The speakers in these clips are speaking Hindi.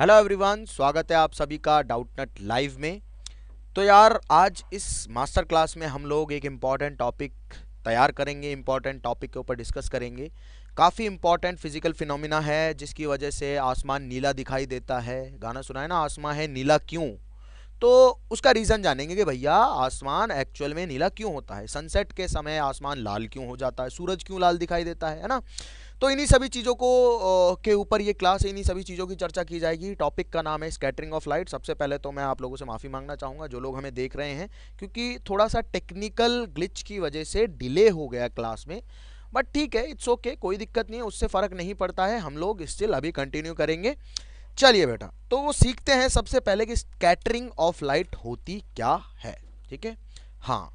हेलो एवरीवन स्वागत है आप सभी का डाउटनट लाइव में तो यार आज इस मास्टर क्लास में हम लोग एक इम्पॉर्टेंट टॉपिक तैयार करेंगे इम्पॉर्टेंट टॉपिक के ऊपर डिस्कस करेंगे काफ़ी इम्पॉर्टेंट फिजिकल फिनोमिना है जिसकी वजह से आसमान नीला दिखाई देता है गाना सुना है ना आसमान है नीला क्यों तो उसका रीज़न जानेंगे कि भैया आसमान एक्चुअल में नीला क्यों होता है सनसेट के समय आसमान लाल क्यों हो जाता है सूरज क्यों लाल दिखाई देता है है ना तो इन्हीं सभी चीज़ों को के ऊपर ये क्लास इन्हीं सभी चीज़ों की चर्चा की जाएगी टॉपिक का नाम है स्कैटरिंग ऑफ लाइट सबसे पहले तो मैं आप लोगों से माफ़ी मांगना चाहूँगा जो लोग हमें देख रहे हैं क्योंकि थोड़ा सा टेक्निकल ग्लिच की वजह से डिले हो गया क्लास में बट ठीक है इट्स ओके कोई दिक्कत नहीं है उससे फ़र्क नहीं पड़ता है हम लोग स्टिल अभी कंटिन्यू करेंगे चलिए बेटा तो वो सीखते हैं सबसे पहले कि स्कैटरिंग ऑफ लाइट होती क्या है ठीक है हाँ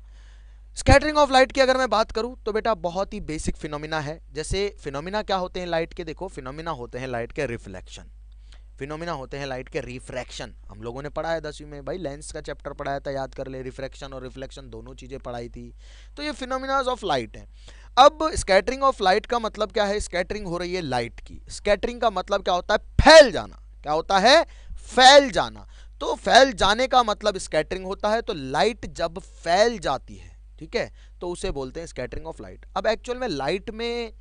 स्कैटरिंग ऑफ लाइट की अगर मैं बात करूं तो बेटा बहुत ही बेसिक फिनोमिना है जैसे फिनोमिना क्या होते हैं लाइट के देखो फिनोमिना होते हैं लाइट के रिफ्लेक्शन फिनोमिना होते हैं लाइट के रिफ्रैक्शन हम लोगों ने पढ़ा है दसवीं में भाई लेंस का चैप्टर पढ़ाया था याद कर ले रिफ्रैक्शन और रिफ्लेक्शन दोनों चीज़ें पढ़ाई थी तो ये फिनोमिनाज ऑफ लाइट है अब स्कैटरिंग ऑफ लाइट का मतलब क्या है स्कैटरिंग हो रही है लाइट की स्कैटरिंग का मतलब क्या होता है फैल जाना क्या होता है फैल जाना तो फैल जाने का मतलब स्कैटरिंग होता है तो लाइट जब फैल जाती है ठीक है तो उसे बोलते हैं स्कैटरिंग ऑफ लाइट अब एक्चुअल में लाइट में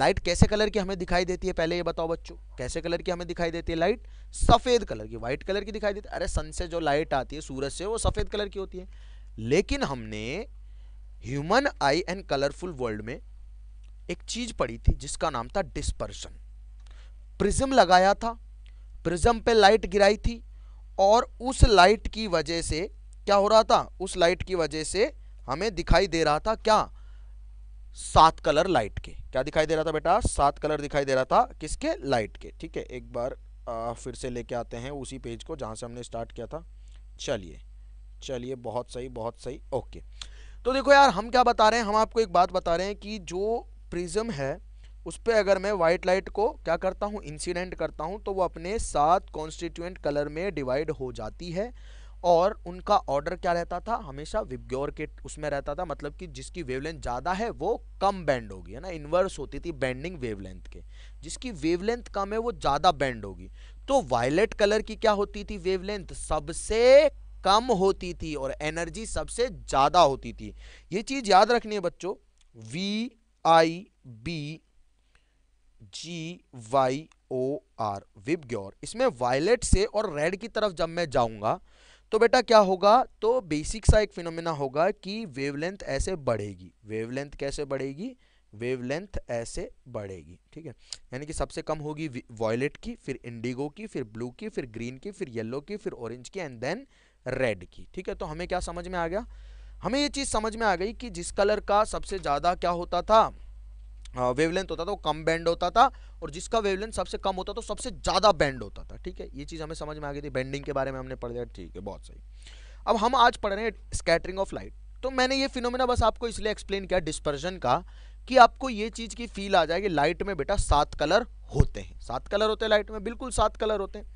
लाइट कैसे कलर की हमें दिखाई देती है पहले ये बताओ बच्चों कैसे कलर की हमें दिखाई देती है लाइट सफ़ेद कलर की व्हाइट कलर की दिखाई देती है अरे सन से जो लाइट आती है सूरज से वो सफ़ेद कलर की होती है लेकिन हमने human eye and colourful world में एक चीज़ पड़ी थी जिसका नाम था डिस्पर्शन प्रिज्म लगाया था प्रिज्म पे लाइट गिराई थी और उस लाइट की वजह से क्या हो रहा था उस लाइट की वजह से हमें दिखाई दे रहा था क्या सात कलर लाइट के क्या दिखाई दे रहा था बेटा सात कलर दिखाई दे रहा था किसके लाइट के ठीक है एक बार आ, फिर से लेके आते हैं उसी पेज को जहां से हमने स्टार्ट किया था चलिए चलिए बहुत सही बहुत सही ओके तो देखो यार हम क्या बता रहे हैं हम आपको एक बात बता रहे हैं कि जो प्रिज्म है उस पर अगर मैं व्हाइट लाइट को क्या करता हूँ इंसिडेंट करता हूँ तो वो अपने सात कॉन्स्टिट्यूएंट कलर में डिवाइड हो जाती है और उनका ऑर्डर क्या रहता था हमेशा विब्योर के उसमें रहता था मतलब कि जिसकी वेवलेंथ ज़्यादा है वो कम बैंड होगी है ना इन्वर्स होती थी बैंडिंग वेवलेंथ के जिसकी वेवलेंथ कम है वो ज़्यादा बैंड होगी तो वायलेट कलर की क्या होती थी वेवलेंथ सबसे कम होती थी और एनर्जी सबसे ज़्यादा होती थी ये चीज़ याद रखनी है बच्चों V I B G Y O R VIBGYOR इसमें वायलेट से और रेड की तरफ जब मैं जाऊंगा तो बेटा क्या होगा तो बेसिक सा एक फिनोमिना होगा कि वेवलेंथ ऐसे बढ़ेगी वेवलेंथ कैसे बढ़ेगी वेवलेंथ ऐसे बढ़ेगी ठीक है यानी कि सबसे कम होगी वॉयलेट की फिर इंडिगो की फिर ब्लू की फिर ग्रीन की फिर येलो की फिर ऑरेंज की एंड देन रेड की ठीक है तो हमें क्या समझ में आ गया हमें ये चीज़ समझ में आ गई कि जिस कलर का सबसे ज़्यादा क्या होता था वेवलेंथ होता था वो कम बैंड होता था और जिसका वेवलेंथ सबसे कम होता था तो सबसे ज़्यादा बैंड होता था ठीक है ये चीज़ हमें समझ में आ गई थी बैंडिंग के बारे में हमने पढ़ लिया ठीक है बहुत सही अब हम आज पढ़ रहे हैं स्कैटरिंग ऑफ लाइट तो मैंने ये फिनोमेना बस आपको इसलिए एक्सप्लेन किया डिस्पर्जन का कि आपको ये चीज़ की फील आ जाए कि लाइट में बेटा सात कलर होते हैं सात कलर होते हैं लाइट में बिल्कुल सात कलर होते हैं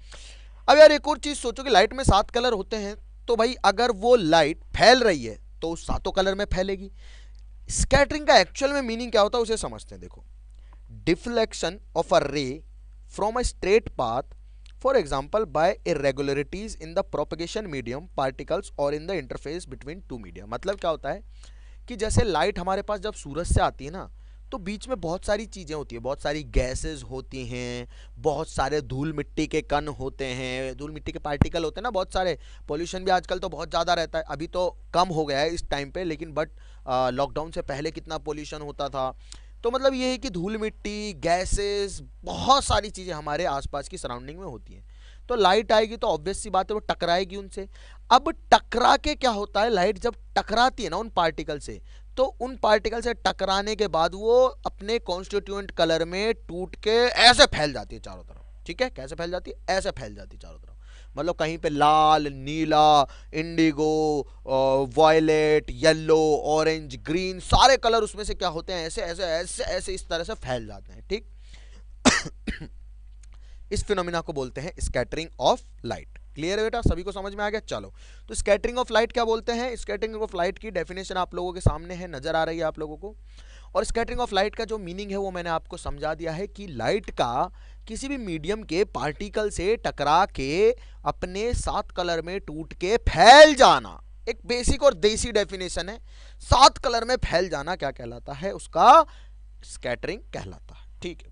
अब यार एक और चीज़ सोचो कि लाइट में सात कलर होते हैं तो भाई अगर वो लाइट फैल रही है तो सातों कलर में फैलेगी स्कैटरिंग का एक्चुअल में मीनिंग क्या होता है उसे समझते हैं देखो deflection of a ray from a straight path for example by irregularities in the propagation medium particles और in the interface between two medium मतलब क्या होता है कि जैसे लाइट हमारे पास जब सूरज से आती है ना तो बीच में बहुत सारी चीज़ें होती है बहुत सारी गैसेस होती हैं बहुत सारे धूल मिट्टी के कण होते हैं धूल मिट्टी के पार्टिकल होते हैं ना बहुत सारे पोल्यूशन भी आजकल तो बहुत ज़्यादा रहता है अभी तो कम हो गया है इस टाइम पे लेकिन बट लॉकडाउन से पहले कितना पोल्यूशन होता था तो मतलब ये है कि धूल मिट्टी गैसेस बहुत सारी चीज़ें हमारे आसपास की सराउंडिंग में होती हैं तो लाइट आएगी तो ऑब्वियस सी बात है वो टकराएगी उनसे अब टकरा के क्या होता है लाइट जब टकराती है ना उन पार्टिकल से तो उन पार्टिकल से टकराने के बाद वो अपने कॉन्स्टिट्यूंट कलर में टूट के ऐसे फैल जाती है चारों तरफ ठीक है कैसे फैल जाती है ऐसे फैल जाती है चारों तरफ मतलब कहीं पे लाल नीला indigo violet yellow orange green सारे कलर उसमें से क्या होते हैं ऐसे ऐसे ऐसे ऐसे इस तरह से फैल जाते हैं ठीक इस फिनोमिना को बोलते हैं स्कैटरिंग ऑफ लाइट क्लियर है बेटा सभी को समझ में आ गया चलो तो स्कैटरिंग ऑफ लाइट क्या बोलते हैं स्कैटरिंग ऑफ लाइट की डेफिनेशन आप लोगों के सामने है नजर आ रही है आप लोगों को और स्कैटरिंग ऑफ लाइट का जो मीनिंग है वो मैंने आपको समझा दिया है कि लाइट का किसी भी मीडियम के पार्टिकल से टकरा के अपने सात कलर में टूट के फैल जाना एक बेसिक और देसी डेफिनेशन है सात कलर में फैल जाना क्या कहलाता है उसका स्कैटरिंग कहलाता है ठीक है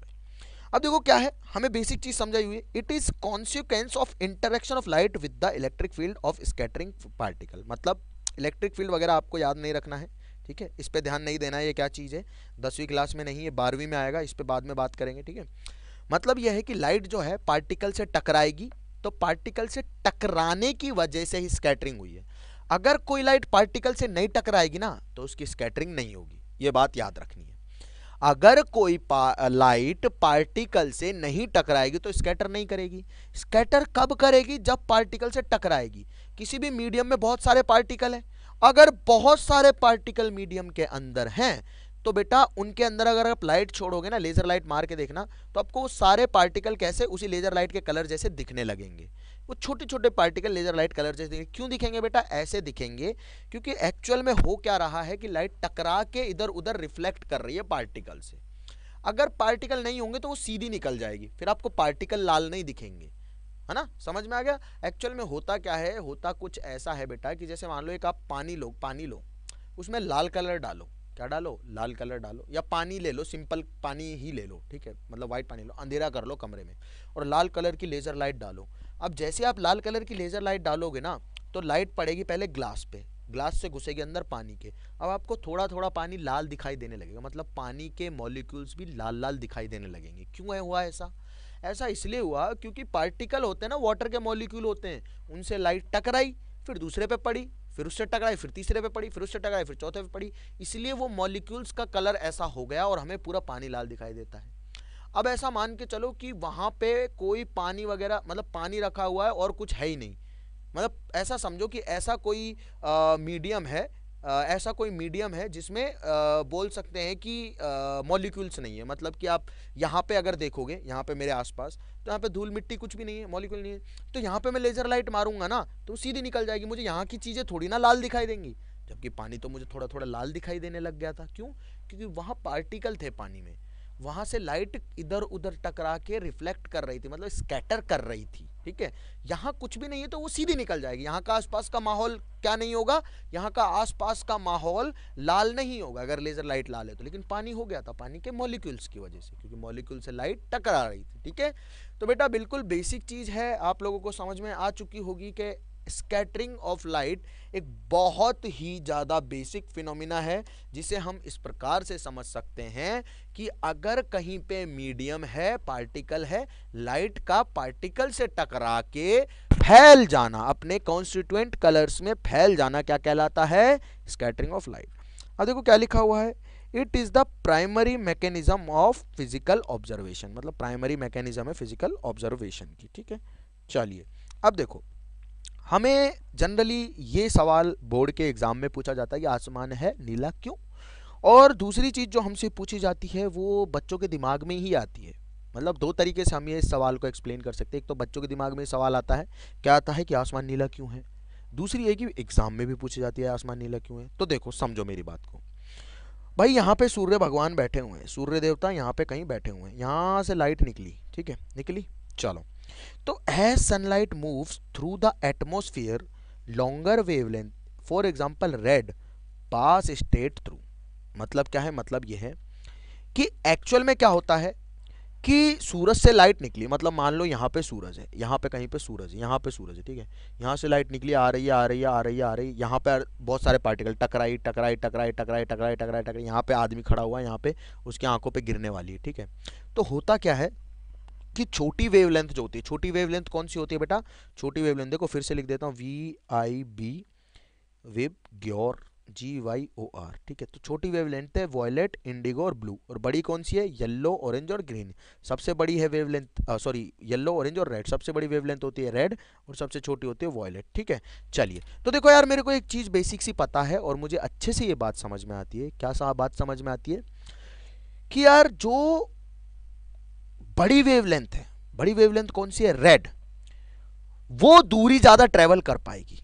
अब देखो क्या है हमें बेसिक चीज समझाई हुई है it is consequence of interaction of light with the electric field of scattering particle मतलब इलेक्ट्रिक फील्ड वगैरह आपको याद नहीं रखना है ठीक है इस पर ध्यान नहीं देना है ये क्या चीज़ है दसवीं क्लास में नहीं है बारहवीं में आएगा इस पर बाद में बात करेंगे ठीक है मतलब यह है कि लाइट जो है पार्टिकल से टकराएगी तो पार्टिकल से टकराने की वजह से ही स्कैटरिंग हुई है अगर कोई लाइट पार्टिकल से नहीं टकराएगी ना तो उसकी स्कैटरिंग नहीं होगी ये बात याद रखनी है अगर कोई पा, लाइट पार्टिकल से नहीं टकराएगी तो स्कैटर नहीं करेगी स्कैटर कब करेगी जब पार्टिकल से टकराएगी किसी भी मीडियम में बहुत सारे पार्टिकल हैं अगर बहुत सारे पार्टिकल मीडियम के अंदर हैं तो बेटा उनके अंदर अगर आप लाइट छोड़ोगे ना लेज़र लाइट मार के देखना तो आपको वो सारे पार्टिकल कैसे उसी लेज़र लाइट के कलर जैसे दिखने लगेंगे वो छोटे छोटे पार्टिकल लेज़र लाइट कलर जैसे दिखेंगे क्यों दिखेंगे बेटा ऐसे दिखेंगे क्योंकि एक्चुअल में हो क्या रहा है कि लाइट टकरा के इधर उधर रिफ्लेक्ट कर रही है पार्टिकल से अगर पार्टिकल नहीं होंगे तो वो सीधी निकल जाएगी फिर आपको पार्टिकल लाल नहीं दिखेंगे है ना समझ में आ गया एक्चुअल में होता क्या है होता कुछ ऐसा है बेटा कि जैसे मान लो एक आप पानी लो पानी लो उसमें लाल कलर डालो क्या डालो लाल कलर डालो या पानी ले लो सिंपल पानी ही ले लो ठीक है मतलब वाइट पानी लो अंधेरा कर लो कमरे में और लाल कलर की लेज़र लाइट डालो अब जैसे आप लाल कलर की लेज़र लाइट डालोगे ना तो लाइट पड़ेगी पहले ग्लास पे ग्लास से घुसेगी अंदर पानी के अब आपको थोड़ा थोड़ा पानी लाल दिखाई देने लगेगा मतलब पानी के मॉलिक्यूल्स भी लाल लाल दिखाई देने लगेंगे क्यों है हुआ ऐसा ऐसा इसलिए हुआ क्योंकि पार्टिकल होते हैं ना वाटर के मॉलिक्यूल होते हैं उनसे लाइट टकराई फिर दूसरे पे पड़ी फिर उससे टकराई फिर तीसरे पे पड़ी फिर उससे टकराई फिर चौथे पे पड़ी इसलिए वो मॉलिक्यूल्स का कलर ऐसा हो गया और हमें पूरा पानी लाल दिखाई देता है अब ऐसा मान के चलो कि वहाँ पे कोई पानी वगैरह मतलब पानी रखा हुआ है और कुछ है ही नहीं मतलब ऐसा समझो कि ऐसा कोई मीडियम है ऐसा कोई मीडियम है जिसमें बोल सकते हैं कि मॉलिक्यूल्स नहीं है मतलब कि आप यहाँ पे अगर देखोगे यहाँ पे मेरे आसपास तो यहाँ पे धूल मिट्टी कुछ भी नहीं है मॉलिक्यूल नहीं है तो यहाँ पे मैं लेज़र लाइट मारूंगा ना तो सीधी निकल जाएगी मुझे यहाँ की चीज़ें थोड़ी ना लाल दिखाई देंगी जबकि पानी तो मुझे थोड़ा थोड़ा लाल दिखाई देने लग गया था क्यों क्योंकि वहाँ पार्टिकल थे पानी में वहाँ से लाइट इधर उधर टकरा के रिफ्लेक्ट कर रही थी मतलब स्कैटर कर रही थी ठीक है यहाँ कुछ भी नहीं है तो वो सीधी निकल जाएगी यहाँ का आसपास का माहौल क्या नहीं होगा यहाँ का आसपास का माहौल लाल नहीं होगा अगर लेज़र लाइट लाल है तो लेकिन पानी हो गया था पानी के मॉलिक्यूल्स की वजह से क्योंकि मॉलिक्यूल से लाइट टकरा रही थी ठीक है तो बेटा बिल्कुल बेसिक चीज़ है आप लोगों को समझ में आ चुकी होगी कि स्कैटरिंग ऑफ लाइट एक बहुत ही ज़्यादा बेसिक फिनोमिना है जिसे हम इस प्रकार से समझ सकते हैं कि अगर कहीं पे मीडियम है पार्टिकल है लाइट का पार्टिकल से टकरा के फैल जाना अपने कॉन्स्टिट्यूंट कलर्स में फैल जाना क्या कहलाता है स्कैटरिंग ऑफ लाइट अब देखो क्या लिखा हुआ है it is the primary mechanism of physical observation मतलब प्राइमरी मैकेनिज्म है फिजिकल ऑब्जर्वेशन की ठीक है चलिए अब देखो हमें जनरली ये सवाल बोर्ड के एग्ज़ाम में पूछा जाता है कि आसमान है नीला क्यों और दूसरी चीज़ जो हमसे पूछी जाती है वो बच्चों के दिमाग में ही आती है मतलब दो तरीके से हम ये इस सवाल को एक्सप्लेन कर सकते हैं एक तो बच्चों के दिमाग में सवाल आता है क्या आता है कि आसमान नीला क्यों है दूसरी है कि एग्ज़ाम में भी पूछी जाती है आसमान नीला क्यों है तो देखो समझो मेरी बात को भाई यहाँ पे सूर्य भगवान बैठे हुए हैं सूर्य देवता यहाँ पे कहीं बैठे हुए हैं यहाँ से लाइट निकली ठीक है निकली चलो तो as sunlight moves through the atmosphere longer wavelength for example red pass straight through मतलब क्या है मतलब यह है कि एक्चुअल में क्या होता है कि सूरज से लाइट निकली मतलब मान लो यहाँ पे सूरज है यहाँ पे कहीं पे सूरज है यहाँ पे सूरज है ठीक है यहाँ से लाइट निकली आ रही है आ रही है आ रही है आ रही है यहाँ पे बहुत सारे पार्टिकल टकराई टकराई टकराई टकराई टकराई टकराई टकराई यहाँ पे आदमी खड़ा हुआ है यहाँ पे उसकी आंखों पे गिरने वाली है ठीक है तो होता क्या है कि छोटी वेवलेंथ जो होती है छोटी वेवलेंथ कौन सी होती है बेटा छोटी वेवलेंथ देखो फिर से लिख देता हूँ V I B VIBGYOR G Y O R ठीक है तो छोटी वेवलेंथ है वॉयलेट इंडिगो और ब्लू और बड़ी कौन सी है येलो ऑरेंज और ग्रीन सबसे बड़ी है वेवलेंथ सॉरी येलो ऑरेंज और रेड सबसे बड़ी वेवलेंथ होती है रेड और सबसे छोटी होती है वॉयलेट ठीक है चलिए तो देखो यार मेरे को एक चीज़ बेसिक सी पता है और मुझे अच्छे से ये बात समझ में आती है क्या सा बात समझ में आती है कि यार जो बड़ी वेवलेंथ है बड़ी वेवलेंथ कौन सी है रेड वो दूरी ज़्यादा ट्रेवल कर पाएगी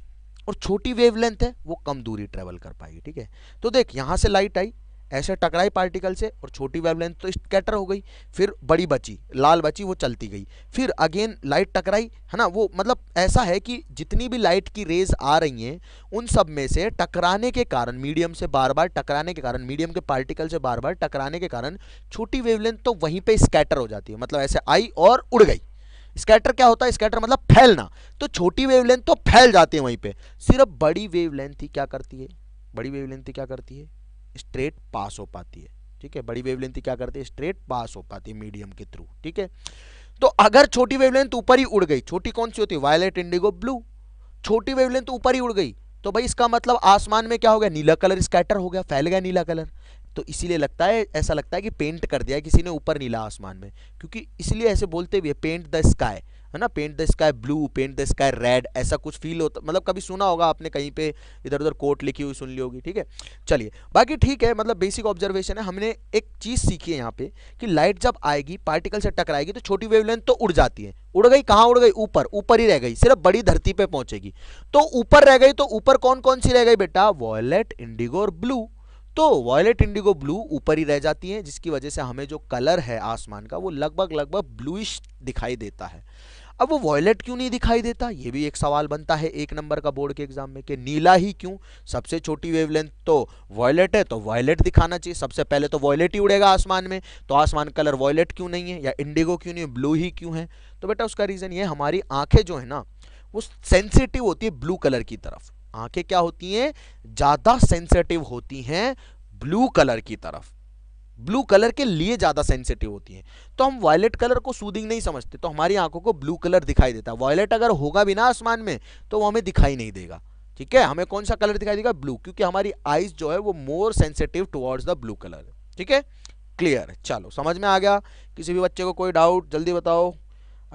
और छोटी वेवलेंथ है वो कम दूरी ट्रेवल कर पाएगी ठीक है तो देख यहां से लाइट आई ऐसे टकराई पार्टिकल से और छोटी वेवलेंथ तो स्कैटर हो गई फिर बड़ी बची लाल बची वो चलती गई फिर अगेन लाइट टकराई है ना वो मतलब ऐसा है कि जितनी भी लाइट की रेज आ रही हैं उन सब में से टकराने के कारण मीडियम से बार बार टकराने के कारण मीडियम के पार्टिकल से बार बार टकराने के कारण छोटी वेवलेंथ तो वहीं पर स्कैटर हो जाती है मतलब ऐसे आई और उड़ गई स्कैटर क्या होता है स्कैटर मतलब फैलना तो छोटी वेवलेंथ तो फैल जाती है वहीं पे सिर्फ बड़ी वेवलेंथ ही क्या करती है बड़ी वेवलेंथ ही क्या करती है स्ट्रेट पास हो पाती है ठीक है बड़ी वेवलेंथ क्या करती है स्ट्रेट पास हो पाती है मीडियम के थ्रू ठीक है तो अगर छोटी वेवलेंथ ऊपर ही उड़ गई छोटी कौन सी होती है वायलेट इंडिगो ब्लू छोटी वेवलेंथ ऊपर ही उड़ गई तो भाई इसका मतलब आसमान में क्या हो गया नीला कलर स्कैटर हो गया फैल गया नीला कलर तो इसीलिए लगता है ऐसा लगता है कि पेंट कर दिया किसी ने ऊपर नीला आसमान में क्योंकि इसलिए ऐसे बोलते भी है पेंट द स्काई है ना paint the sky blue paint the sky red ऐसा कुछ फील होता मतलब कभी सुना होगा आपने कहीं पे इधर उधर कोट लिखी हुई सुन ली होगी ठीक है चलिए बाकी ठीक है मतलब बेसिक ऑब्जर्वेशन है हमने एक चीज़ सीखी है यहाँ पे कि लाइट जब आएगी पार्टिकल से टकराएगी तो छोटी वेवलेंथ तो उड़ जाती है उड़ गई कहाँ उड़ गई ऊपर ऊपर ही रह गई सिर्फ बड़ी धरती पर पहुंचेगी तो ऊपर रह गई तो ऊपर कौन कौन सी रह गई बेटा वॉयलेट इंडिगो और ब्लू तो वॉयलेट इंडिगो ब्लू ऊपर ही रह जाती है जिसकी वजह से हमें जो कलर है आसमान का वो लगभग लगभग ब्लूइश दिखाई देता है अब वो वॉयलेट क्यों नहीं दिखाई देता ये भी एक सवाल बनता है एक नंबर का बोर्ड के एग्जाम में कि नीला ही क्यों सबसे छोटी वेवलेंथ तो वॉयलेट है तो वॉयलेट दिखाना चाहिए सबसे पहले तो वॉयलेट ही उड़ेगा आसमान में तो आसमान कलर वॉयलेट क्यों नहीं है या इंडिगो क्यों नहीं है ब्लू ही क्यों है तो बेटा उसका रीज़न ये हमारी आंखें जो है ना वो सेंसिटिव होती है ब्लू कलर की तरफ आंखें क्या होती हैं ज़्यादा सेंसिटिव होती हैं ब्लू कलर की तरफ ब्लू कलर के लिए ज़्यादा सेंसिटिव होती हैं तो हम वायलेट कलर को सूदिंग नहीं समझते तो हमारी आंखों को ब्लू कलर दिखाई देता है वायलेट अगर होगा भी ना आसमान में तो वो हमें दिखाई नहीं देगा ठीक है हमें कौन सा कलर दिखाई देगा ब्लू क्योंकि हमारी आईज जो है वो more sensitive towards the blue colour ठीक है क्लियर चलो समझ में आ गया किसी भी बच्चे को कोई डाउट जल्दी बताओ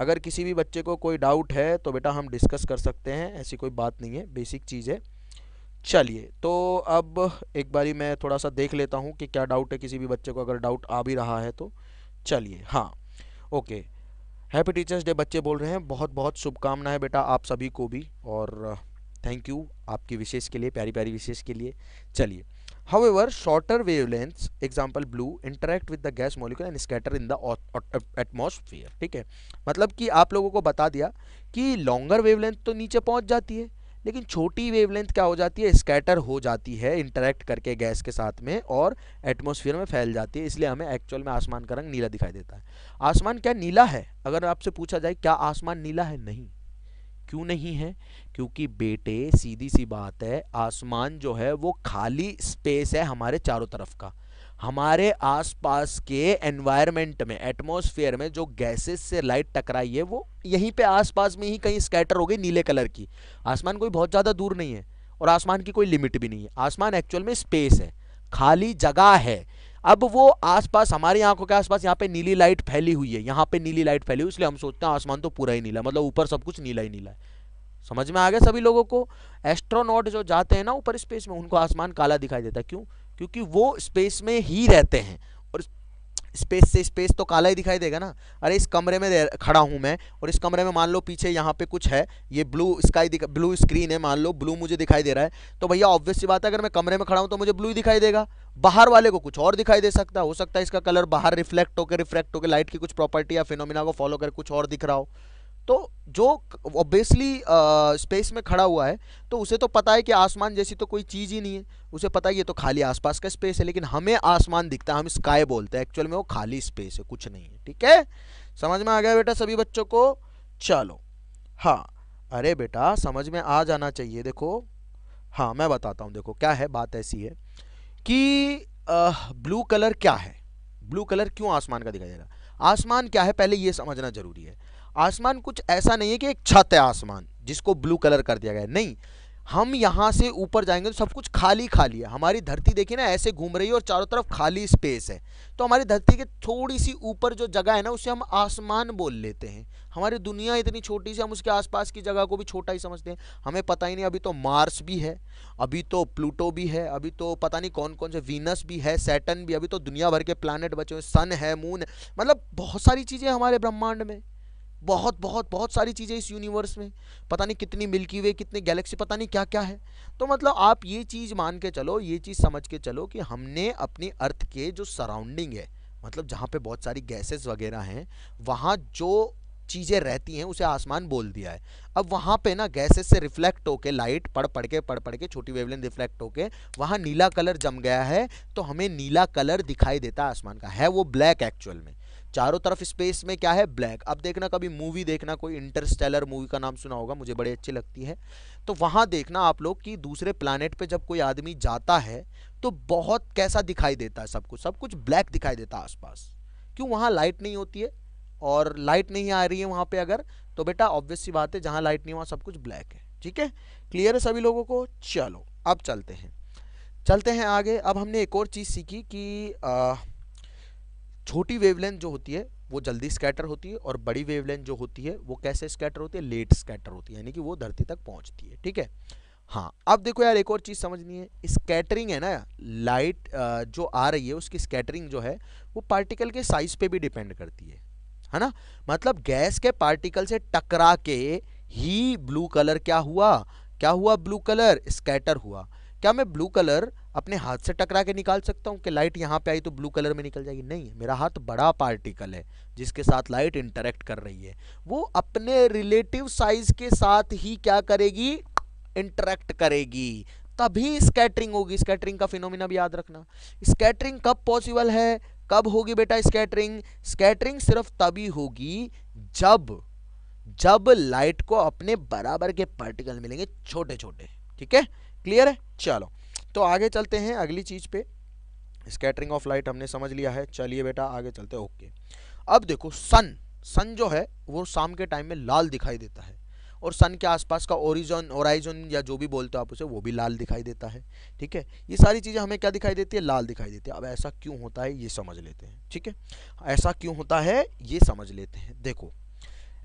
अगर किसी भी बच्चे को कोई डाउट है तो बेटा हम डिस्कस कर सकते हैं ऐसी कोई बात नहीं है बेसिक चीज़ है चलिए तो अब एक बारी मैं थोड़ा सा देख लेता हूँ कि क्या डाउट है किसी भी बच्चे को अगर डाउट आ भी रहा है तो चलिए हाँ ओके हैप्पी टीचर्स डे बच्चे बोल रहे हैं बहुत बहुत शुभकामनाएं बेटा आप सभी को भी और थैंक यू आपकी विशेष के लिए प्यारी प्यारी विशेष के लिए चलिए however shorter wavelength example blue interact with the gas molecule and scatter in the atmosphere ठीक है मतलब कि आप लोगों को बता दिया कि लॉन्गर वेवलेंथ तो नीचे पहुंच जाती है लेकिन छोटी वेवलेंथ क्या हो जाती है स्कैटर हो जाती है इंटरेक्ट करके गैस के साथ में और एटमोसफियर में फैल जाती है इसलिए हमें एक्चुअल में आसमान का रंग नीला दिखाई देता है आसमान क्या नीला है अगर आपसे पूछा जाए क्या आसमान नीला है नहीं क्यों नहीं है क्योंकि बेटे सीधी सी बात है आसमान जो है वो खाली स्पेस है हमारे चारों तरफ का हमारे आसपास के एनवायरनमेंट में एटमॉस्फेयर में जो गैसेस से लाइट टकराई है वो यहीं पे आसपास में ही कहीं स्कैटर हो गई नीले कलर की आसमान कोई बहुत ज़्यादा दूर नहीं है और आसमान की कोई लिमिट भी नहीं है आसमान एक्चुअल में स्पेस है खाली जगह है अब वो आसपास हमारी आंखों के आसपास यहाँ पे नीली लाइट फैली हुई है यहाँ पे नीली लाइट फैली हुई इसलिए हम सोचते हैं आसमान तो पूरा ही नीला मतलब ऊपर सब कुछ नीला ही नीला है समझ में आ गया सभी लोगों को एस्ट्रोनॉट जो जाते हैं ना ऊपर स्पेस में उनको आसमान काला दिखाई देता है क्यों क्योंकि वो स्पेस में ही रहते हैं और स्पेस से स्पेस तो काला ही दिखाई देगा ना अरे इस कमरे में खड़ा हूँ मैं और इस कमरे में मान लो पीछे यहाँ पे कुछ है ये ब्लू स्काई ब्लू स्क्रीन है मान लो ब्लू मुझे दिखाई दे रहा है तो भैया ऑब्वियस सी बात है अगर मैं कमरे में खड़ा हूँ तो मुझे ब्लू ही दिखाई देगा बाहर वाले को कुछ और दिखाई दे सकता हो सकता है इसका कलर बाहर रिफ्लेक्ट होकर रिफ्लेक्ट होकर लाइट की कुछ प्रॉपर्टी या फिनोमिना को फॉलो कर कुछ और दिख रहा हो तो जो ऑब्वियसली स्पेस uh, में खड़ा हुआ है तो उसे तो पता है कि आसमान जैसी तो कोई चीज़ ही नहीं है उसे पता है ये तो खाली आसपास का स्पेस है लेकिन हमें आसमान दिखता है हम स्काई बोलते हैं एक्चुअल में वो खाली स्पेस है कुछ नहीं है ठीक है समझ में आ गया बेटा सभी बच्चों को चलो हाँ अरे बेटा समझ में आ जाना चाहिए देखो हाँ मैं बताता हूँ देखो क्या है बात ऐसी है कि आ, ब्लू कलर क्या है ब्लू कलर क्यों आसमान का दिखाई दे रहा आसमान क्या है पहले ये समझना जरूरी है आसमान कुछ ऐसा नहीं है कि एक छत है आसमान जिसको ब्लू कलर कर दिया गया है नहीं हम यहाँ से ऊपर जाएंगे तो सब कुछ खाली खाली है हमारी धरती देखिए ना ऐसे घूम रही है और चारों तरफ खाली स्पेस है तो हमारी धरती के थोड़ी सी ऊपर जो जगह है ना उसे हम आसमान बोल लेते हैं हमारी दुनिया इतनी छोटी सी हम उसके आसपास की जगह को भी छोटा ही समझते हैं हमें पता ही नहीं अभी तो मार्स भी है अभी तो प्लूटो भी है अभी तो पता नहीं कौन कौन से वीनस भी है सैटन भी अभी तो दुनिया भर के प्लानट बचे हुए सन है मून मतलब बहुत सारी चीज़ें हमारे ब्रह्मांड में बहुत बहुत बहुत सारी चीज़ें इस यूनिवर्स में पता नहीं कितनी मिल्की वे कितने गैलेक्सी पता नहीं क्या क्या है तो मतलब आप ये चीज़ मान के चलो ये चीज़ समझ के चलो कि हमने अपनी अर्थ के जो सराउंडिंग है मतलब जहाँ पे बहुत सारी गैसेस वगैरह हैं वहाँ जो चीज़ें रहती हैं उसे आसमान बोल दिया है अब वहाँ पे ना गैसेस से रिफ्लेक्ट होके लाइट पढ़ पढ़ के पढ़ पढ़ के छोटी वेवलेंथ रिफ्लेक्ट होके वहाँ नीला कलर जम गया है तो हमें नीला कलर दिखाई देता है आसमान का है वो ब्लैक एक्चुअल में चारों तरफ स्पेस में क्या है ब्लैक अब देखना कभी मूवी देखना कोई इंटरस्टेलर मूवी का नाम सुना होगा मुझे बड़ी अच्छी लगती है तो वहाँ देखना आप लोग कि दूसरे प्लानट पे जब कोई आदमी जाता है तो बहुत कैसा दिखाई देता है सब कुछ सब कुछ ब्लैक दिखाई देता है आसपास क्यों वहाँ लाइट नहीं होती है और लाइट नहीं आ रही है वहाँ पर अगर तो बेटा ऑब्वियस सी बात है जहाँ लाइट नहीं वहाँ सब कुछ ब्लैक है ठीक है क्लियर है सभी लोगों को चलो अब चलते हैं चलते हैं आगे अब हमने एक और चीज़ सीखी कि आ, छोटी वेवलेंथ जो होती है वो जल्दी स्कैटर होती है और बड़ी वेवलेंथ जो होती है वो कैसे स्कैटर होती है लेट स्कैटर होती है यानी कि वो धरती तक पहुंचती है ठीक है हाँ अब देखो यार एक और चीज़ समझनी है स्कैटरिंग है ना लाइट जो आ रही है उसकी स्कैटरिंग जो है वो पार्टिकल के साइज पे भी डिपेंड करती है है ना मतलब गैस के पार्टिकल से टकरा के ही ब्लू कलर क्या हुआ क्या हुआ ब्लू कलर स्कैटर हुआ क्या मैं ब्लू कलर अपने हाथ से टकरा के निकाल सकता हूँ कि लाइट यहाँ पे आई तो ब्लू कलर में निकल जाएगी नहीं मेरा हाथ बड़ा पार्टिकल है जिसके साथ लाइट इंटरेक्ट कर रही है वो अपने रिलेटिव साइज के साथ ही क्या करेगी इंटरेक्ट करेगी तभी स्कैटरिंग होगी स्कैटरिंग का फिनोमिना भी याद रखना स्कैटरिंग कब पॉसिबल है कब होगी बेटा स्कैटरिंग स्कैटरिंग सिर्फ तभी होगी जब जब लाइट को अपने बराबर के पार्टिकल मिलेंगे छोटे छोटे ठीक है क्लियर है चलो तो आगे चलते हैं अगली चीज़ पे स्कैटरिंग ऑफ लाइट हमने समझ लिया है चलिए बेटा आगे चलते हैं ओके अब देखो सन सन जो है वो शाम के टाइम में लाल दिखाई देता है और सन के आसपास का ओरिजन ओराइजन या जो भी बोलते हो आप उसे वो भी लाल दिखाई देता है ठीक है ये सारी चीज़ें हमें क्या दिखाई देती है लाल दिखाई देती है अब ऐसा क्यों होता है ये समझ लेते हैं ठीक है ऐसा क्यों होता है ये समझ लेते हैं देखो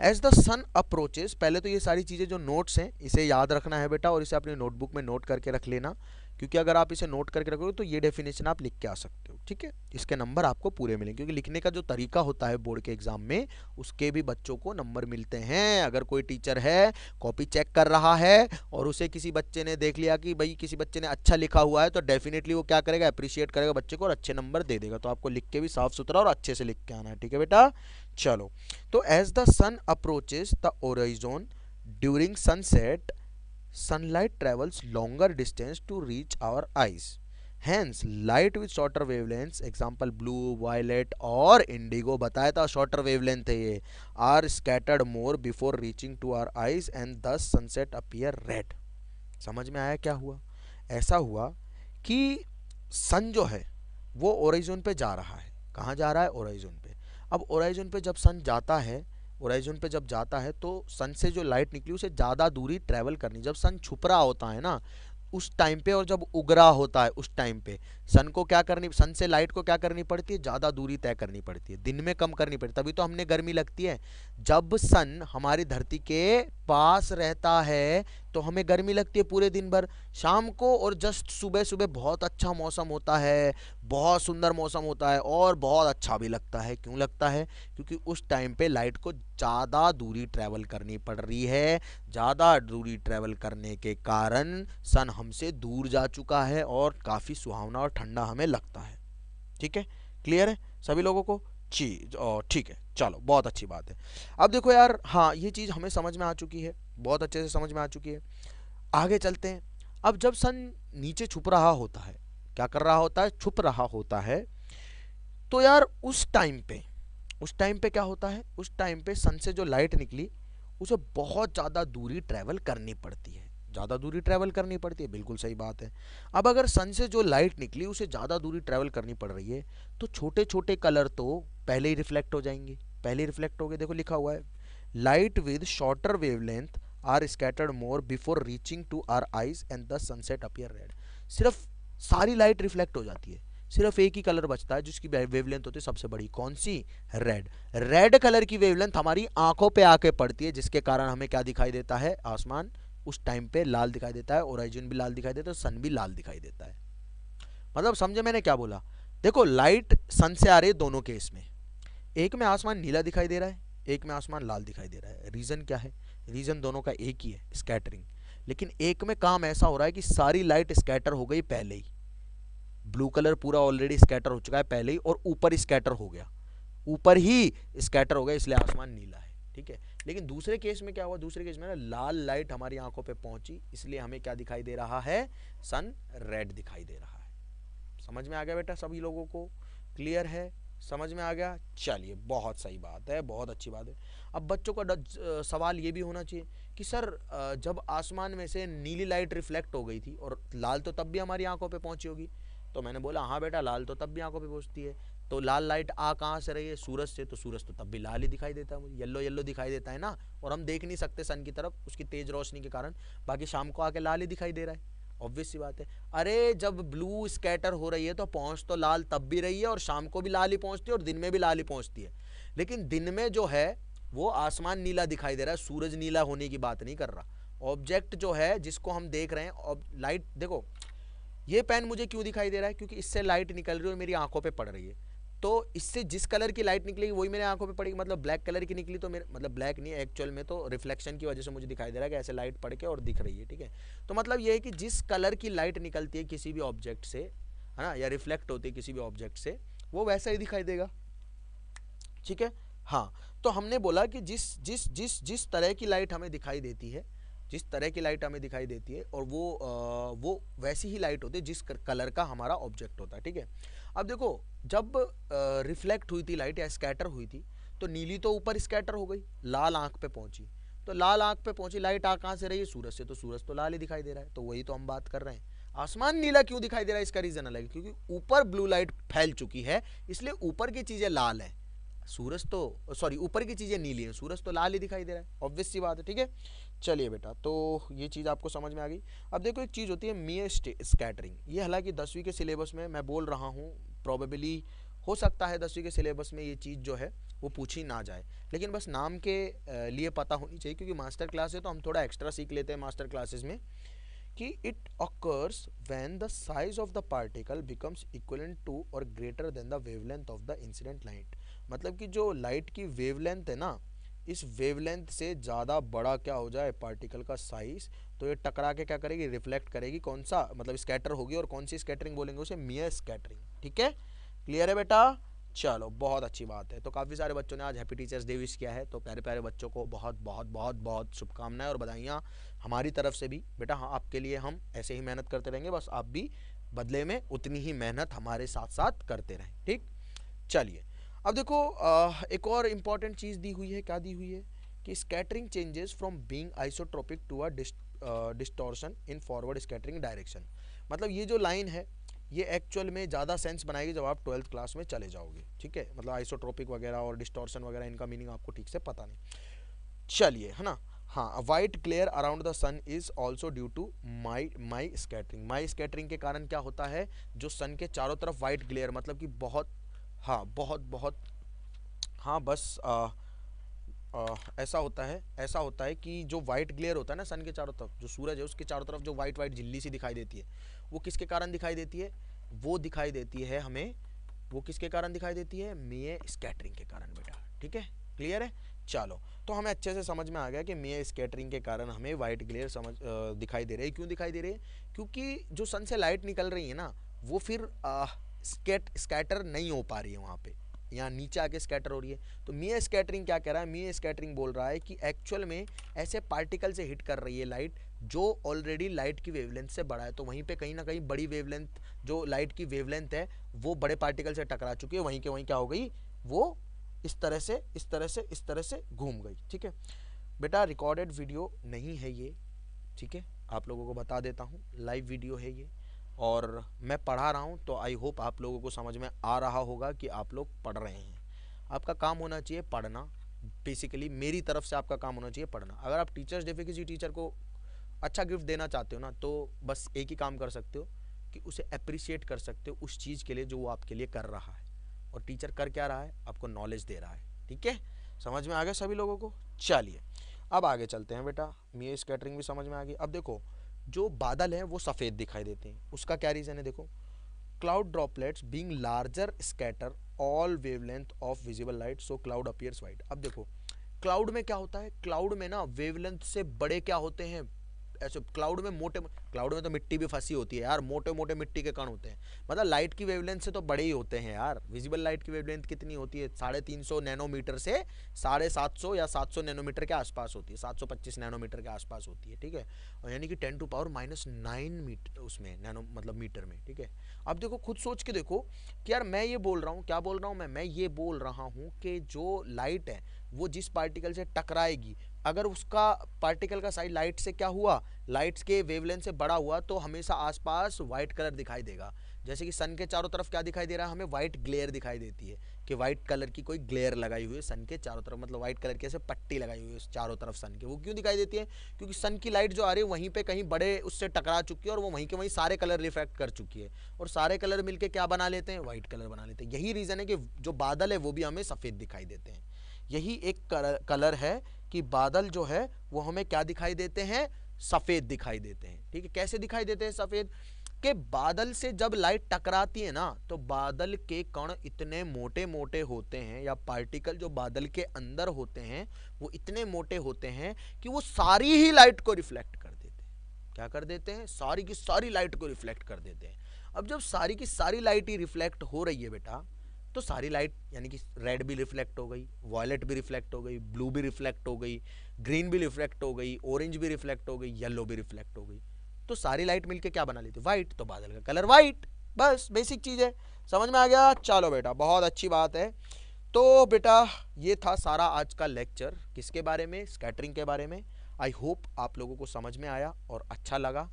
एज द सन अप्रोचेज पहले तो ये सारी चीज़ें जो नोट्स हैं इसे याद रखना है बेटा और इसे अपनी नोटबुक में नोट करके रख लेना क्योंकि अगर आप इसे नोट करके रखोगे तो ये डेफिनेशन आप लिख के आ सकते हो ठीक है इसके नंबर आपको पूरे मिलेंगे क्योंकि लिखने का जो तरीका होता है बोर्ड के एग्जाम में उसके भी बच्चों को नंबर मिलते हैं अगर कोई टीचर है कॉपी चेक कर रहा है और उसे किसी बच्चे ने देख लिया कि भाई किसी बच्चे ने अच्छा लिखा हुआ है तो डेफिनेटली वो क्या करेगा अप्रिशिएट करेगा बच्चे को और अच्छे नंबर दे देगा तो आपको लिख के भी साफ सुथरा और अच्छे से लिख के आना है ठीक है बेटा चलो तो as the sun approaches the horizon during sunset sunlight travels longer distance to reach our eyes. Hence, light with shorter wavelengths, example blue, violet और indigo बताया था shorter wavelength है ये are scattered more before reaching to our eyes and thus sunset appear red. समझ में आया क्या हुआ ऐसा हुआ कि सन जो है वो ओराइजोन पे जा रहा है कहाँ जा रहा है ओराइजोन पे अब ओराइजोन पे जब सन जाता है ओराइजन पे जब जाता है तो सन से जो लाइट निकली उसे ज़्यादा दूरी ट्रैवल करनी जब सन छुप रहा होता है ना उस टाइम पे और जब उगरा होता है उस टाइम पे सन को क्या करनी सन से लाइट को क्या करनी पड़ती है ज़्यादा दूरी तय करनी पड़ती है दिन में कम करनी पड़ती है तभी तो हमने गर्मी लगती है जब सन हमारी धरती के पास रहता है तो हमें गर्मी लगती है पूरे दिन भर शाम को और जस्ट सुबह सुबह बहुत अच्छा मौसम होता है बहुत सुंदर मौसम होता है और बहुत अच्छा भी लगता है क्यों लगता है क्योंकि उस टाइम पे लाइट को ज़्यादा दूरी ट्रैवल करनी पड़ रही है ज़्यादा दूरी ट्रैवल करने के कारण सन हमसे दूर जा चुका है और काफ़ी सुहावना और ठंडा हमें लगता है ठीक है क्लियर है सभी लोगों को चीज ठीक है चलो बहुत अच्छी बात है अब देखो यार हाँ ये चीज़ हमें समझ में आ चुकी है बहुत अच्छे से समझ में आ चुकी है आगे चलते हैं अब जब सन नीचे छुप रहा होता है क्या कर रहा होता है छुप रहा होता है तो यार उस टाइम पे उस टाइम पे क्या होता है उस टाइम पे सन से जो लाइट निकली उसे बहुत ज़्यादा दूरी ट्रैवल करनी पड़ती है ज़्यादा दूरी ट्रैवल करनी पड़ती है बिल्कुल सही बात है अब अगर सन से जो लाइट निकली उसे ज़्यादा दूरी ट्रैवल करनी पड़ रही है तो छोटे छोटे कलर तो पहले ही रिफ्लेक्ट हो जाएंगे पहले ही रिफ्लेक्ट हो गए देखो लिखा हुआ है light with shorter wavelength are scattered more before reaching to our eyes and the sunset appear red सिर्फ सारी लाइट रिफ्लेक्ट हो जाती है सिर्फ एक ही कलर बचता है जिसकी वेवलेंथ होती है सबसे बड़ी कौन सी रेड रेड कलर की वेवलेंथ हमारी आंखों पे आके पड़ती है जिसके कारण हमें क्या दिखाई देता है आसमान उस टाइम पे लाल दिखाई देता है ओरिजिन भी लाल दिखाई देता है सन भी लाल दिखाई देता है मतलब समझे मैंने क्या बोला देखो लाइट सन से आ रही है दोनों केस में एक में आसमान नीला दिखाई दे रहा है एक में आसमान लाल दिखाई दे रहा है रीज़न क्या है रीज़न दोनों का एक ही है स्कैटरिंग लेकिन एक में काम ऐसा हो रहा है कि सारी लाइट स्कैटर हो गई पहले ही ब्लू कलर पूरा ऑलरेडी स्कैटर हो चुका है पहले ही और ऊपर स्कैटर हो गया ऊपर ही स्कैटर हो गया इसलिए आसमान नीला है ठीक है लेकिन दूसरे केस में क्या हुआ दूसरे केस में ना लाल लाइट हमारी आंखों पे पहुंची इसलिए हमें क्या दिखाई दे रहा है सन रेड दिखाई दे रहा है समझ में आ गया बेटा सभी लोगों को क्लियर है समझ में आ गया चलिए बहुत सही बात है बहुत अच्छी बात है अब बच्चों का सवाल ये भी होना चाहिए कि सर जब आसमान में से नीली लाइट रिफ्लेक्ट हो गई थी और लाल तो तब भी हमारी आंखों पे पहुंची होगी तो मैंने बोला हाँ बेटा लाल तो तब भी आंखों पे पहुंचती है तो लाल लाइट आ कहाँ से रही है सूरज से तो सूरज तो तब भी लाल ही दिखाई देता है मुझे येल्लो येल्लो दिखाई देता है ना और हम देख नहीं सकते सन की तरफ उसकी तेज़ रोशनी के कारण बाकी शाम को आके लाल ही दिखाई दे रहा है ऑब्वियस सी बात है अरे जब ब्लू स्कैटर हो रही है तो पहुंच तो लाल तब भी रही है और शाम को भी लाल ही पहुंचती है और दिन में भी लाल ही पहुंचती है लेकिन दिन में जो है वो आसमान नीला दिखाई दे रहा है सूरज नीला होने की बात नहीं कर रहा ऑब्जेक्ट जो है जिसको हम देख रहे हैं लाइट देखो ये पेन मुझे क्यों दिखाई दे रहा है क्योंकि इससे लाइट निकल रही है और मेरी आंखों पे पड़ रही है तो इससे जिस कलर की लाइट निकलेगी वही मेरे आंखों पे पड़ेगी मतलब ब्लैक कलर की निकली तो मेरे मतलब ब्लैक नहीं है एक्चुअल में तो रिफ्लेक्शन की वजह से मुझे दिखाई दे रहा है कि ऐसे लाइट पड़ के और दिख रही है ठीक है तो मतलब ये है कि जिस कलर की लाइट निकलती है किसी भी ऑब्जेक्ट से है ना या रिफ्लेक्ट होती है किसी भी ऑब्जेक्ट से वो वैसा ही दिखाई देगा ठीक है हाँ तो हमने बोला कि जिस जिस जिस जिस तरह की लाइट हमें दिखाई देती है जिस तरह की लाइट हमें दिखाई देती है और वो आ, वो वैसी ही लाइट होती है जिस कलर का हमारा ऑब्जेक्ट होता है ठीक है अब देखो जब रिफ्लेक्ट हुई थी लाइट या स्कैटर हुई थी तो नीली तो ऊपर स्कैटर हो गई लाल आंख पे पहुंची तो लाल आंख पे पहुंची लाइट आ कहाँ से रही है सूरज से तो सूरज तो लाल ही दिखाई दे रहा है तो वही तो हम बात कर रहे हैं आसमान नीला क्यों दिखाई दे रहा है इसका रीजन अलग है क्योंकि ऊपर ब्लू लाइट फैल चुकी है इसलिए ऊपर की चीजें लाल है सूरज तो सॉरी ऊपर की चीज़ें नीली हैं सूरज तो लाल ही दिखाई दे रहा है ऑब्वियस सी बात है ठीक है चलिए बेटा तो ये चीज़ आपको समझ में आ गई अब देखो एक चीज़ होती है मियर स्कैटरिंग ये हालांकि दसवीं के सिलेबस में मैं बोल रहा हूँ प्रॉबेबली हो सकता है दसवीं के सिलेबस में ये चीज़ जो है वो पूछी ना जाए लेकिन बस नाम के लिए पता होनी चाहिए क्योंकि मास्टर क्लास है तो हम थोड़ा एक्स्ट्रा सीख लेते हैं मास्टर क्लासेस में कि it occurs when the size of the particle becomes equivalent to or greater than the wavelength of the incident light मतलब कि जो लाइट की वेवलेंथ है ना इस वेवलेंथ से ज़्यादा बड़ा क्या हो जाए पार्टिकल का साइज़ तो ये टकरा के क्या करेगी रिफ्लेक्ट करेगी कौन सा मतलब स्कैटर होगी और कौन सी स्कैटरिंग बोलेंगे उसे मियर स्कैटरिंग ठीक है क्लियर है बेटा चलो बहुत अच्छी बात है तो काफ़ी सारे बच्चों ने आज हैप्पी टीचर्स डे विश किया है तो प्यारे प्यारे बच्चों को बहुत बहुत बहुत बहुत शुभकामनाएं और बधाइयाँ हमारी तरफ से भी बेटा हाँ आपके लिए हम ऐसे ही मेहनत करते रहेंगे बस आप भी बदले में उतनी ही मेहनत हमारे साथ साथ करते रहें ठीक चलिए अब देखो एक और इम्पॉर्टेंट चीज़ दी हुई है क्या दी हुई है कि scattering changes from being isotropic to a distortion in forward scattering direction मतलब ये जो लाइन है ये एक्चुअल में ज़्यादा सेंस बनाएगी जब आप ट्वेल्थ क्लास में चले जाओगे ठीक है मतलब आइसोट्रोपिक वगैरह और डिस्टॉर्शन वगैरह इनका मीनिंग आपको ठीक से पता नहीं चलिए है ना हाँ white glare around the sun is also due to Mie Mie scattering Mie scattering के कारण क्या होता है जो सन के चारों तरफ वाइट ग्लेयर मतलब कि बहुत हाँ बहुत बहुत हाँ बस आ, आ, ऐसा होता है ऐसा होता है कि जो वाइट ग्लेयर होता है ना सन के चारों तरफ जो सूरज है उसके चारों तरफ जो वाइट वाइट झिल्ली सी दिखाई देती है वो किसके कारण दिखाई देती है वो दिखाई देती है हमें वो किसके कारण दिखाई देती है मे स्कैटरिंग के कारण बेटा ठीक है क्लियर है चलो तो हमें अच्छे से समझ में आ गया कि मे स्केटरिंग के कारण हमें वाइट ग्लेयर समझ दिखाई दे रही है क्यों दिखाई दे रही है क्योंकि जो सन से लाइट निकल रही है ना वो फिर आ, स्केट स्कैटर नहीं हो पा रही है वहाँ पे यहाँ नीचे आके स्कैटर हो रही है तो मिया स्कैटरिंग क्या कह रहा है मिया स्कैटरिंग बोल रहा है कि एक्चुअल में ऐसे पार्टिकल से हिट कर रही है लाइट जो ऑलरेडी लाइट की वेवलेंथ से बड़ा है तो वहीं पे कहीं ना कहीं बड़ी वेवलेंथ जो लाइट की वेवलेंथ है वो बड़े पार्टिकल से टकरा चुकी है वहीं के वहीं क्या हो गई वो इस तरह से इस तरह से इस तरह से घूम गई ठीक है बेटा रिकॉर्डेड वीडियो नहीं है ये ठीक है आप लोगों को बता देता हूँ लाइव वीडियो है ये और मैं पढ़ा रहा हूँ तो आई होप आप लोगों को समझ में आ रहा होगा कि आप लोग पढ़ रहे हैं आपका काम होना चाहिए पढ़ना बेसिकली मेरी तरफ से आपका काम होना चाहिए पढ़ना अगर आप टीचर्स डे पे किसी टीचर को अच्छा गिफ्ट देना चाहते हो ना तो बस एक ही काम कर सकते हो कि उसे अप्रिशिएट कर सकते हो उस चीज़ के लिए जो वो आपके लिए कर रहा है और टीचर कर क्या रहा है आपको नॉलेज दे रहा है ठीक है समझ में आ गया सभी लोगों को चलिए अब आगे चलते हैं बेटा मी स्कैटरिंग भी समझ में आ गई अब देखो जो बादल हैं वो सफ़ेद दिखाई देते हैं उसका क्या रीज़न है देखो cloud droplets being larger scatter all wavelength of visible light so cloud appears white अब देखो क्लाउड में क्या होता है क्लाउड में ना वेवलेंथ से बड़े क्या होते हैं ऐसे क्लाउड में मोटे क्लाउड में तो मिट्टी भी फंसी होती है यार मोटे मोटे मिट्टी के कण होते हैं मतलब लाइट की वेवलेंथ से तो बड़े ही होते हैं यार विजिबल लाइट की वेवलेंथ कितनी होती है साढ़े तीन सौ नैनोमीटर से साढ़े सात सौ या सात सौ नैनोमीटर के आसपास होती है सात सौ पच्चीस नैनोमीटर के आसपास होती है ठीक है और यानी कि ten to power minus nine metre उसमें नैनो मतलब मीटर में ठीक है अब देखो खुद सोच के देखो कि यार मैं ये बोल रहा हूँ क्या बोल रहा हूँ मैं मैं ये बोल रहा हूँ कि जो लाइट है वो जिस पार्टिकल से टकराएगी अगर उसका पार्टिकल का साइज लाइट से क्या हुआ लाइट्स के वेवलेंथ से बड़ा हुआ तो हमेशा आसपास व्हाइट कलर दिखाई देगा जैसे कि सन के चारों तरफ क्या दिखाई दे रहा है हमें व्हाइट ग्लेयर दिखाई देती है कि वाइट कलर की कोई ग्लेयर लगाई हुई है सन के चारों तरफ मतलब वाइट कलर की ऐसे पट्टी लगाई हुई है चारों तरफ सन के वो क्यों दिखाई देती है क्योंकि सन की लाइट जो आ रही है वहीं पर कहीं बड़े उससे टकरा चुकी है और वो वहीं के वहीं सारे कलर रिफ्लेक्ट कर चुकी है और सारे कलर मिल क्या बना लेते हैं व्हाइट कलर बना लेते हैं यही रीज़न है कि जो बादल है वो भी हमें सफ़ेद दिखाई देते हैं यही एक कलर है कि बादल जो है वो हमें क्या दिखाई देते हैं सफ़ेद दिखाई देते हैं ठीक है कैसे दिखाई देते हैं सफ़ेद के बादल से जब लाइट टकराती है ना तो बादल के कण इतने मोटे मोटे होते हैं या पार्टिकल जो बादल के अंदर होते हैं वो इतने मोटे होते हैं कि वो सारी ही लाइट को रिफ्लेक्ट कर देते हैं क्या कर देते हैं सारी की सारी लाइट को रिफ्लेक्ट कर देते हैं अब जब सारी की सारी लाइट ही रिफ्लेक्ट हो रही है बेटा तो सारी लाइट यानी कि रेड भी रिफ्लेक्ट हो गई वॉयलेट भी रिफ्लेक्ट हो गई ब्लू भी रिफ्लेक्ट हो गई ग्रीन भी रिफ्लेक्ट हो गई ऑरेंज भी रिफ्लेक्ट हो गई येलो भी रिफ्लेक्ट हो गई तो सारी लाइट मिलके क्या बना लेती वाइट तो बादल का कलर व्हाइट बस बेसिक चीज़ है समझ में आ गया चलो बेटा बहुत अच्छी बात है तो बेटा ये था सारा आज का लेक्चर किसके बारे में स्कैटरिंग के बारे में आई होप आप लोगों को समझ में आया और अच्छा लगा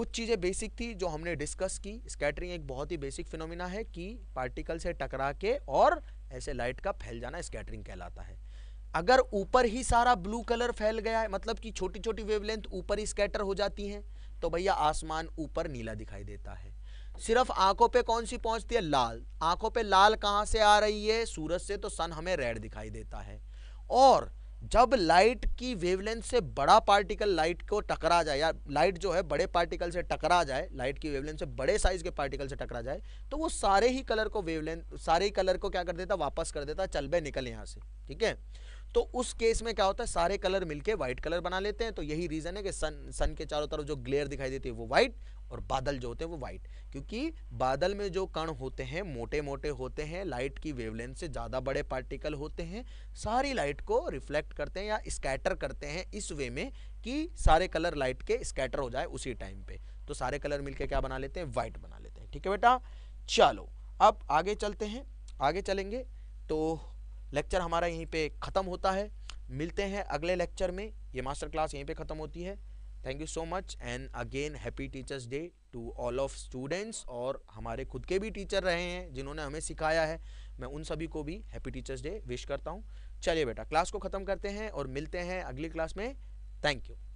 कुछ चीज़ें बेसिक थी जो हमने डिस्कस की स्कैटरिंग एक बहुत ही बेसिक फिनोमिना है कि पार्टिकल से टकरा के और ऐसे लाइट का फैल जाना स्कैटरिंग कहलाता है अगर ऊपर ही सारा ब्लू कलर फैल गया है मतलब कि छोटी छोटी वेवलेंथ ऊपर ही स्कैटर हो जाती हैं तो भैया आसमान ऊपर नीला दिखाई देता है सिर्फ आंखों पे कौन सी पहुंचती है लाल आंखों पे लाल कहां से आ रही है सूरज से तो सन हमें रेड दिखाई देता है और जब लाइट की वेवलेंथ से बड़ा पार्टिकल लाइट को टकरा जाए या लाइट जो है बड़े पार्टिकल से टकरा जाए लाइट की वेवलेंथ से बड़े साइज के पार्टिकल से टकरा जाए तो वो सारे ही कलर को वेवलेंथ सारे ही कलर को क्या कर देता वापस कर देता चल बे निकल यहाँ से ठीक है तो उस केस में क्या होता है सारे कलर मिलके व्हाइट कलर बना लेते हैं तो यही रीज़न है कि सन सन के चारों तरफ जो ग्लेयर दिखाई देती है वो व्हाइट और बादल जो होते हैं वो वाइट क्योंकि बादल में जो कण होते हैं मोटे मोटे होते हैं लाइट की वेवलेंथ से ज़्यादा बड़े पार्टिकल होते हैं सारी लाइट को रिफ्लेक्ट करते हैं या स्कैटर करते हैं इस वे में कि सारे कलर लाइट के स्कैटर हो जाए उसी टाइम पे तो सारे कलर मिलके क्या बना लेते हैं वाइट बना लेते हैं ठीक है बेटा चलो अब आगे चलते हैं आगे चलेंगे तो लेक्चर हमारा यहीं पे ख़त्म होता है मिलते हैं अगले लेक्चर में ये मास्टर क्लास यहीं पे ख़त्म होती है thank you so much and again happy teachers day to all of students और हमारे खुद के भी टीचर रहे हैं जिन्होंने हमें सिखाया है मैं उन सभी को भी हैप्पी टीचर्स डे विश करता हूँ चलिए बेटा क्लास को ख़त्म करते हैं और मिलते हैं अगली क्लास में थैंक यू